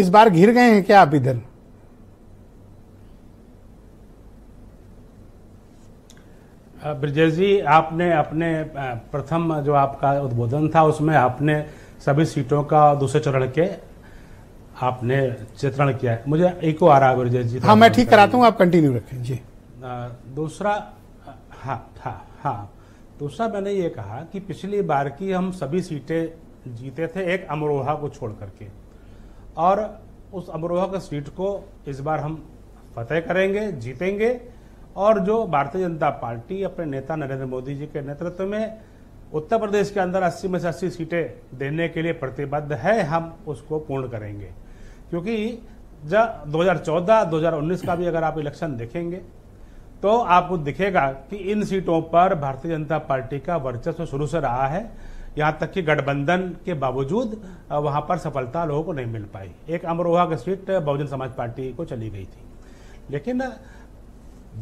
इस बार घिर गए हैं क्या आप इधर ब्रजेश जी आपने अपने प्रथम जो आपका उद्बोधन था उसमें आपने सभी सीटों का दूसरे चरण के आपने चित्रण किया है मुझे एको आ रहा है ब्रजेश जी तो हाँ मैं ठीक कराता हूँ आप कंटिन्यू रखें जी दूसरा हाँ हाँ हाँ दूसरा मैंने ये कहा कि पिछली बार की हम सभी सीटें जीते थे एक अमरोहा को छोड़ करके और उस अमरोहा के सीट को इस बार हम फतेह करेंगे जीतेंगे और जो भारतीय जनता पार्टी अपने नेता नरेंद्र मोदी जी के नेतृत्व में उत्तर प्रदेश के अंदर 80 में से अस्सी सीटें देने के लिए प्रतिबद्ध है हम उसको पूर्ण करेंगे क्योंकि जब 2014 2019 का भी अगर आप इलेक्शन देखेंगे तो आपको दिखेगा कि इन सीटों पर भारतीय जनता पार्टी का वर्चस्व शुरू से रहा है यहाँ तक कि गठबंधन के बावजूद वहाँ पर सफलता लोगों को नहीं मिल पाई एक अमरोहा की सीट बहुजन समाज पार्टी को चली गई थी लेकिन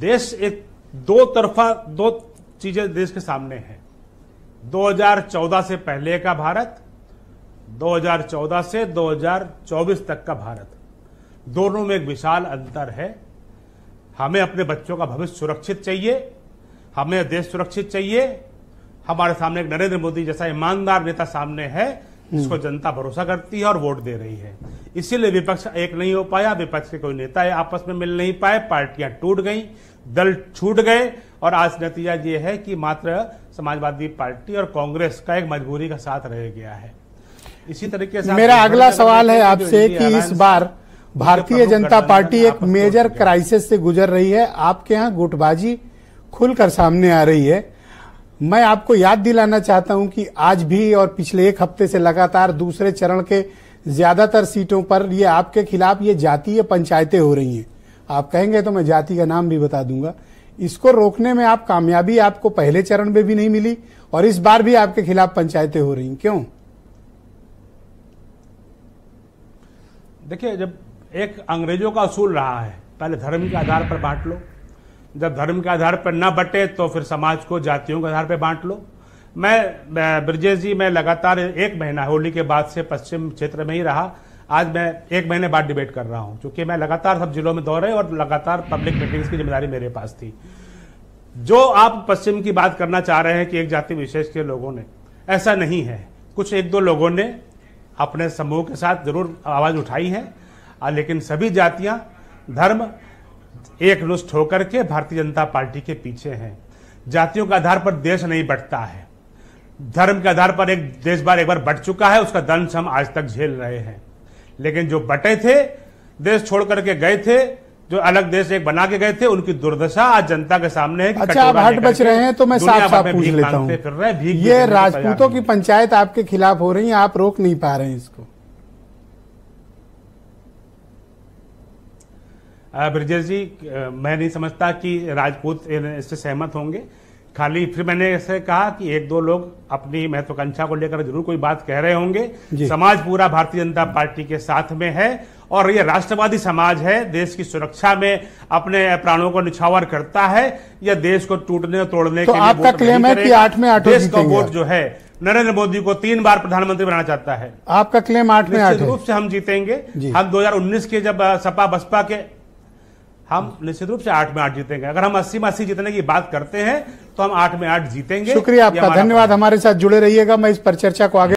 देश एक दो तरफा दो चीजें देश के सामने हैं 2014 से पहले का भारत 2014 से 2024 तक का भारत दोनों में एक विशाल अंतर है हमें अपने बच्चों का भविष्य सुरक्षित चाहिए हमें देश सुरक्षित चाहिए हमारे सामने एक नरेंद्र मोदी जैसा ईमानदार नेता सामने है जिसको हम्म। जनता भरोसा करती है और वोट दे रही है इसीलिए विपक्ष एक नहीं हो पाया विपक्ष के कोई नेता आपस में मिल नहीं पाए पार्टियां टूट गई दल छूट गए और आज नतीजा ये है कि मात्र समाजवादी पार्टी और कांग्रेस का एक मजबूरी का साथ रह गया है इसी तरीके से मेरा अगला सवाल है आपसे कि इस बार भारतीय जनता पार्टी एक मेजर क्राइसिस से गुजर रही है आपके यहाँ गुटबाजी खुलकर सामने आ रही है मैं आपको याद दिलाना चाहता हूं कि आज भी और पिछले एक हफ्ते से लगातार दूसरे चरण के ज्यादातर सीटों पर ये आपके खिलाफ ये जातीय पंचायतें हो रही हैं आप कहेंगे तो मैं जाति का नाम भी बता दूंगा इसको रोकने में आप कामयाबी आपको पहले चरण में भी नहीं मिली और इस बार भी आपके खिलाफ पंचायतें हो रही क्यों देखिए जब एक अंग्रेजों का असूल रहा है पहले धर्म के आधार पर बांट लो जब धर्म के आधार पर न बटे तो फिर समाज को जातियों के आधार पर बांट लो मैं ब्रजेश जी मैं लगातार एक महीना होली के बाद से पश्चिम क्षेत्र में ही रहा आज मैं एक महीने बाद डिबेट कर रहा हूं क्योंकि मैं लगातार सब जिलों में दौड़े और लगातार पब्लिक मीटिंग्स की जिम्मेदारी मेरे पास थी जो आप पश्चिम की बात करना चाह रहे हैं कि एक जाति विशेष के लोगों ने ऐसा नहीं है कुछ एक दो लोगों ने अपने समूह के साथ जरूर आवाज उठाई है लेकिन सभी जातियां धर्म एक रुष्ट होकर के भारतीय जनता पार्टी के पीछे हैं जातियों के आधार पर देश नहीं बटता है धर्म के आधार पर एक देश बार एक बार बट चुका है उसका दंश हम आज तक झेल रहे हैं लेकिन जो बटे थे देश छोड़ करके गए थे जो अलग देश एक बना के गए थे उनकी दुर्दशा आज जनता के सामने है अच्छा आप हट बच रहे हैं तो मैं साफ साफ पूछ लेता हूँ ये राजपूतों की पंचायत आपके खिलाफ हो रही है आप रोक नहीं पा रहे हैं इसको ब्रजेश जी मैं नहीं समझता कि राजपूत इससे सहमत होंगे खाली फिर मैंने ऐसे कहा कि एक दो लोग अपनी महत्वाकांक्षा को लेकर जरूर कोई बात कह रहे होंगे समाज पूरा भारतीय जनता पार्टी के साथ में है और यह राष्ट्रवादी समाज है देश की सुरक्षा में अपने प्राणों को निछावर करता है या देश को टूटने तोड़ने तो के आपका क्लेम कि आठ में आठ देश का वोट जो है नरेंद्र मोदी को तीन बार प्रधानमंत्री बनाना चाहता है आपका क्लेम आठ में आठ रूप से हम जीतेंगे हम दो के जब सपा बसपा के हम निश्चित रूप से आठ में आठ जीतेंगे अगर हम अस्सी में अस्सी जीतने की बात करते हैं तो हम आठ में आठ जीतेंगे शुक्रिया आपका धन्यवाद हमारे साथ जुड़े रहिएगा मैं इस पर चर्चा को आगे